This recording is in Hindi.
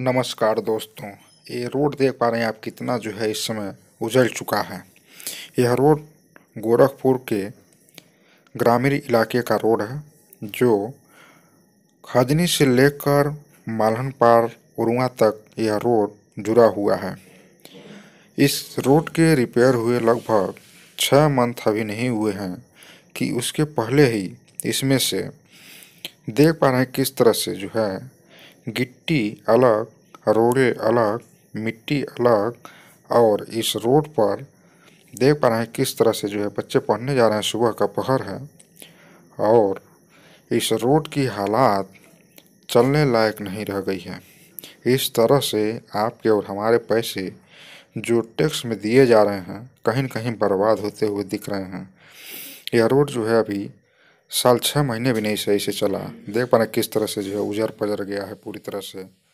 नमस्कार दोस्तों ये रोड देख पा रहे हैं आप कितना जो है इस समय उजल चुका है यह रोड गोरखपुर के ग्रामीण इलाके का रोड है जो खदनी से लेकर मालहन पार उरुआ तक यह रोड जुड़ा हुआ है इस रोड के रिपेयर हुए लगभग छः मंथ अभी नहीं हुए हैं कि उसके पहले ही इसमें से देख पा रहे हैं किस तरह से जो है गिट्टी अलग रोड़े अलग मिट्टी अलग और इस रोड पर देख पा रहे हैं किस तरह से जो है बच्चे पढ़ने जा रहे हैं सुबह का पहर है और इस रोड की हालात चलने लायक नहीं रह गई है इस तरह से आपके और हमारे पैसे जो टैक्स में दिए जा रहे हैं कहीं न कहीं बर्बाद होते हुए दिख रहे हैं यह रोड जो है अभी साल छः महीने भी नहीं सही से चला देख पा रहे किस तरह से जो है उजर पजर गया है पूरी तरह से